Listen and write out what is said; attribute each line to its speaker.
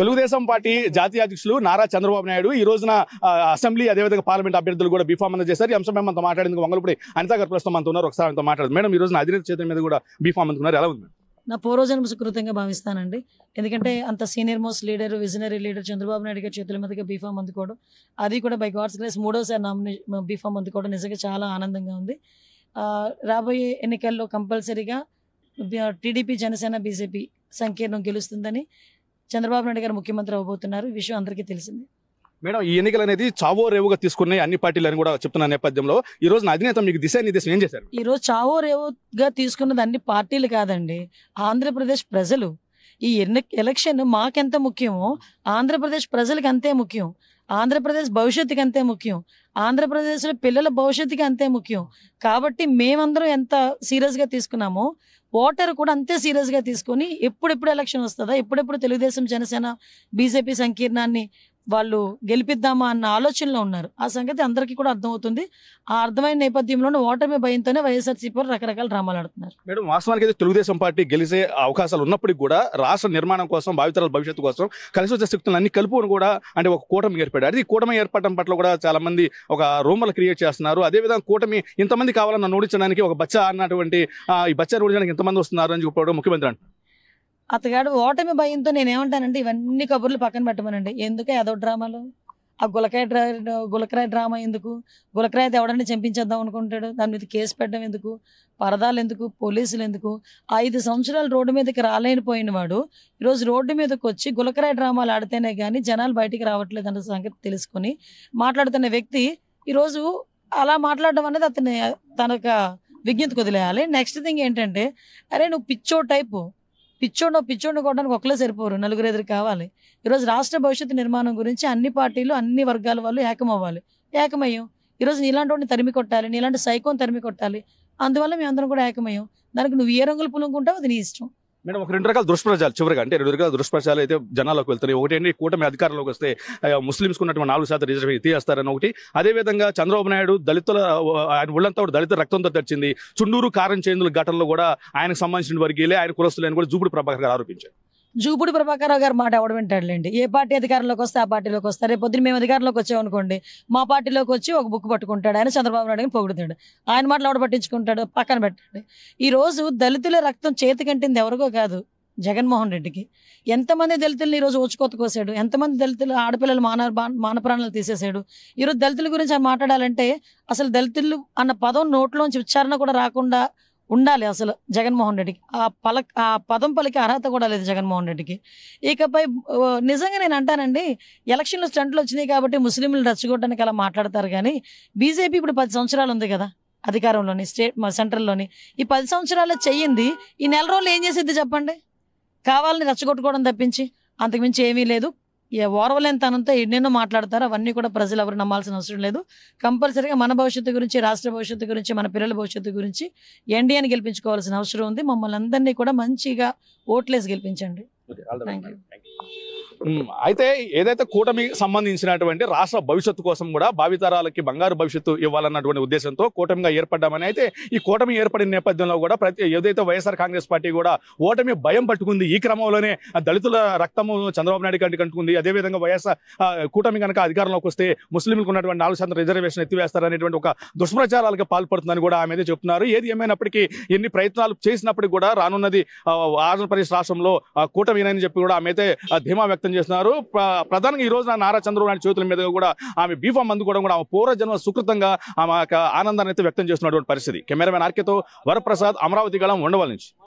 Speaker 1: Telugu Desam party జాతీయ అధ్యక్షులు నారా చంద్రబాబు నాయుడు ఈ రోజున అసెంబ్లీ అదేవిధంగా పార్లమెంట్ అభ్యర్థులు కూడా బీఫామ్ చేశారు ఈ అంశం మనతో మాట్లాడేందుకు వంగలపూడి అనితా గారు ప్రస్తుతం మనతో ఉన్నారు ఒకసారి మనతో మాట్లాడదు మేడం ఈ రోజున అధినేత చేతుల మీద కూడా బీఫామ్ అందుకున్నారు ఎలా ఉంది
Speaker 2: నా పూర్వజన్మ సుకృతంగా భావిస్తానండి ఎందుకంటే అంత senior most leader visionary leader Chandrababu Naidu గారి చేతుల మీదుగా బీఫామ్ అందుకోవడం అది కూడా బై గాడ్స్ గ్రేస్ మూడోసారి నామినే బీఫామ్ అందుకోవడం నిజంగా చాలా ఆనందంగా ఉంది రాబోయే ఎన్నికల్లో కంపల్సరీగా టీడీపీ జనసేన బీజేపీ సంకీర్ణం గెలుస్తుందని చంద్రబాబు నాయుడు గారు ముఖ్యమంత్రి అవ్వబోతున్నారు ఈ విషయం అందరికీ తెలిసింది
Speaker 1: మేడం ఈ ఎన్నికలు అనేది చావో రేవుగా తీసుకున్నాయి అన్ని పార్టీలు అని కూడా చెప్తున్న నేపథ్యంలో ఈ రోజు అధినేత మీకు నిర్దేశం ఏం చేశారు
Speaker 2: ఈ రోజు చావో రేవుగా తీసుకున్నది అన్ని పార్టీలు కాదండి ఆంధ్రప్రదేశ్ ప్రజలు ఈ ఎన్ని ఎలక్షన్ మాకెంత ముఖ్యమో ఆంధ్రప్రదేశ్ ప్రజలకు అంతే ముఖ్యం ఆంధ్రప్రదేశ్ భవిష్యత్తుకి అంతే ముఖ్యం ఆంధ్రప్రదేశ్లో పిల్లల భవిష్యత్తుకి అంతే ముఖ్యం కాబట్టి మేమందరం ఎంత సీరియస్గా తీసుకున్నామో ఓటర్ కూడా అంతే సీరియస్గా తీసుకొని ఎప్పుడెప్పుడు ఎలక్షన్ వస్తుందా ఎప్పుడెప్పుడు తెలుగుదేశం జనసేన బీజేపీ సంకీర్ణాన్ని వాళ్ళు గెలిపిద్దామా అన్న ఆలోచనలో ఉన్నారు ఆ సంగతి అందరికీ కూడా అర్థమవుతుంది ఆ అర్థమైన నేపథ్యంలోనే ఓటమి భయంతోనే వైఎస్ఆర్సీపీ రకరకాల డ్రామాలు ఆడుతున్నారు
Speaker 1: మేడం వాస్తవానికి అయితే తెలుగుదేశం పార్టీ గెలిచే అవకాశాలు ఉన్నప్పటికీ కూడా రాష్ట్ర నిర్మాణం కోసం భావితరాల భవిష్యత్తు కోసం కలిసి వచ్చే శక్తులు అన్ని కలుపుకొని కూడా అంటే ఒక కూటమి ఏర్పడారు అది కూటమి ఏర్పడటం పట్ల కూడా చాలా మంది ఒక రూమర్లు క్రియేట్ చేస్తున్నారు అదేవిధంగా కూటమి ఇంతమంది కావాలన్న నోడించడానికి ఒక బచ్చ అన్నటువంటి ఈ బచ్చా నోడించడానికి ఎంతమంది వస్తున్నారు అని చెప్పడం ముఖ్యమంత్రి అంటారు
Speaker 2: అతగాడు ఓటమి భయంతో నేనేమంటానంటే ఇవన్నీ కబుర్లు పక్కన పెట్టమనండి ఎందుకు అదో డ్రామాలు ఆ గులకాయ డ్రా గులకరాయ డ్రామా ఎందుకు గులకరాయ ఎవడన్నా చంపించేద్దాం అనుకుంటాడు దాని మీద కేసు పెట్టడం ఎందుకు పరదాలు ఎందుకు పోలీసులు ఎందుకు ఐదు సంవత్సరాలు రోడ్డు మీదకి రాలేనిపోయిన వాడు ఈరోజు రోడ్డు మీదకి వచ్చి గులకరాయ డ్రామాలు ఆడితేనే కానీ జనాలు బయటికి రావట్లేదు అన్న సంగతి తెలుసుకొని మాట్లాడుతున్న వ్యక్తి ఈరోజు అలా మాట్లాడడం అనేది అతని తనక విజ్ఞత కుదిలేయాలి నెక్స్ట్ థింగ్ ఏంటంటే అరే నువ్వు పిచ్చో టైపు పిచ్చోడో పిచ్చోడో కొట్టడానికి ఒకళ్ళే సరిపోరు నలుగురు ఎదురు కావాలి ఈరోజు రాష్ట్ర భవిష్యత్తు నిర్మాణం గురించి అన్ని పార్టీలు అన్ని వర్గాల వాళ్ళు ఏకమవ్వాలి ఏకమయ్యాం ఈరోజు నీలాంటి వాడిని తరిమి కొట్టాలి నీలాంటి సైకోని తరిమి కొట్టాలి అందువల్ల మేమందరం కూడా ఏకమయ్యాం దానికి నువ్వు ఏ రంగులు పులుముకుంటావు అది నీ ఇష్టం
Speaker 1: మేడం ఒక రెండు రకాల దుష్ప్రచారాలు చివరిగా అంటే రెండు రకాల దుష్ప్రచారాలు అయితే జనాలకు వెళ్తాయి ఒకటి ఏంటి కూటమి అధికారంలోకి వస్తే ముస్లింస్ ఉన్నటువంటి నాలుగు శాతం రిజర్వేషన్ తీసేస్తారని ఒకటి అదేవిధంగా చంద్రబాబు నాయుడు దళితుల ఆయన ఒళ్ళంతా కూడా దళిత రక్తంతో తెచ్చింది చుండూరు కారం చేందుల ఘటనలో కూడా ఆయనకు సంబంధించిన వర్గీలే ఆయన కులస్తులని కూడా జూపుడు ప్రభాకర్ గారు ఆరోపించారు
Speaker 2: జూపుడు ప్రభాకరరావు గారు మాట ఎవడ వింటాడులేండి ఏ పార్టీ అధికారంలోకి వస్తే ఆ పార్టీలోకి వస్తారు రేపు పొద్దున్న మేము అధికారంలోకి వచ్చామనుకోండి మా పార్టీలోకి వచ్చి ఒక బుక్ పట్టుకుంటాడు ఆయన చంద్రబాబు నాయుడు పొగుడుతాడు ఆయన మాటలు ఎవడ పట్టించుకుంటాడు పక్కన పెట్టాడు ఈరోజు దళితుల రక్తం చేతికంటింది ఎవరికో కాదు జగన్మోహన్ రెడ్డికి ఎంతమంది దళితులను ఈరోజు ఓచుకోత కోసాడు ఎంతమంది దళితులు ఆడపిల్లలు మాన మానప్రాణాలు తీసేశాడు ఈరోజు దళితుల గురించి మాట్లాడాలంటే అసలు దళితులు అన్న పదం నోట్లోంచి ఉచ్చారణ కూడా రాకుండా ఉండాలి అసలు జగన్మోహన్ రెడ్డికి ఆ పల ఆ పదం పలికి అర్హత కూడా లేదు జగన్మోహన్ రెడ్డికి ఇకపై నిజంగా నేను అంటానండి ఎలక్షన్లు స్టంట్లు వచ్చినాయి కాబట్టి ముస్లింలు రచ్చగొట్టడానికి అలా మాట్లాడతారు కానీ బీజేపీ ఇప్పుడు పది సంవత్సరాలు ఉంది కదా అధికారంలోని స్టేట్ సెంట్రల్లోని ఈ పది సంవత్సరాలు చెయ్యింది ఈ నెల రోజులు ఏం చేసిద్ది చెప్పండి కావాలని రచ్చగొట్టుకోవడం తప్పించి అంతకుమించి ఏమీ లేదు ఓర్వలేనితనంతో ఎన్నెన్నో మాట్లాడతారు అవన్నీ కూడా ప్రజలు ఎవరు నమ్మాల్సిన అవసరం లేదు కంపల్సరీగా మన భవిష్యత్తు గురించి రాష్ట్ర భవిష్యత్తు గురించి మన పిల్లల భవిష్యత్తు గురించి ఎన్డీఏని గెలిపించుకోవాల్సిన అవసరం ఉంది మమ్మల్ని అందరినీ కూడా మంచిగా ఓట్లేసి గెలిపించండి
Speaker 1: థ్యాంక్ యూ అయితే ఏదైతే కూటమి సంబంధించినటువంటి రాష్ట్ర భవిష్యత్తు కోసం కూడా భావితరాలకి బంగారు భవిష్యత్తు ఇవ్వాలన్నటువంటి ఉద్దేశంతో కూటమిగా ఏర్పడ్డామని అయితే ఈ కూటమి ఏర్పడిన నేపథ్యంలో కూడా ప్రతి ఏదైతే వైఎస్ఆర్ కాంగ్రెస్ పార్టీ కూడా ఓటమి భయం పట్టుకుంది ఈ క్రమంలోనే దళితుల రక్తము చంద్రబాబు నాయుడు కంటి కంటుకుంది అదేవిధంగా వైఎస్ఆర్ కూటమి కనుక అధికారంలోకి వస్తే ముస్లింలకు ఉన్నటువంటి నాలుగు శాతం రిజర్వేషన్ ఎత్తివేస్తారనేటువంటి ఒక దుష్ప్రచారాలకు పాల్పడుతుందని కూడా ఆమె చెప్తున్నారు ఏది ఏమైనప్పటికీ ఎన్ని ప్రయత్నాలు చేసినప్పటికీ కూడా రానున్నది ఆంధ్రప్రదేశ్ రాష్ట్రంలో కూటమి అని చెప్పి కూడా ఆమె అయితే ధీమా వ్యక్తం వ్యక్తం చేస్తున్నారు ప్రధానంగా ఈ రోజున నారా చంద్రబాబు నాయుడు చేతుల మీద కూడా ఆమె బీఫామ్ అందుకోవడం కూడా ఆమె పూర్వజన్మ సుకృతంగా ఆమె ఆనందాన్ని అయితే వ్యక్తం చేస్తున్నటువంటి పరిస్థితి కెమెరామెన్ ఆర్కేతో వరప్రసాద్ అమరావతి గళం ఉండవల్ నుంచి